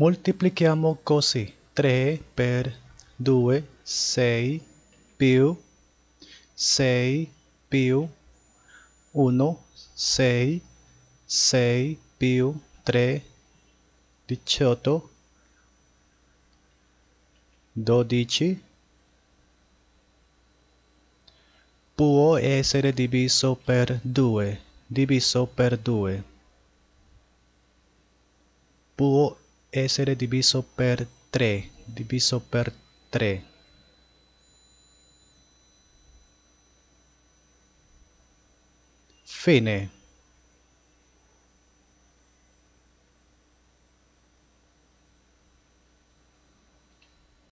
Moltiplichiamo così 3 per 2, 6 più 6 più 1, 6, 6 più 3, 18, 12 può essere diviso per 2 diviso per 2 può essere diviso per 3 diviso per 3 fine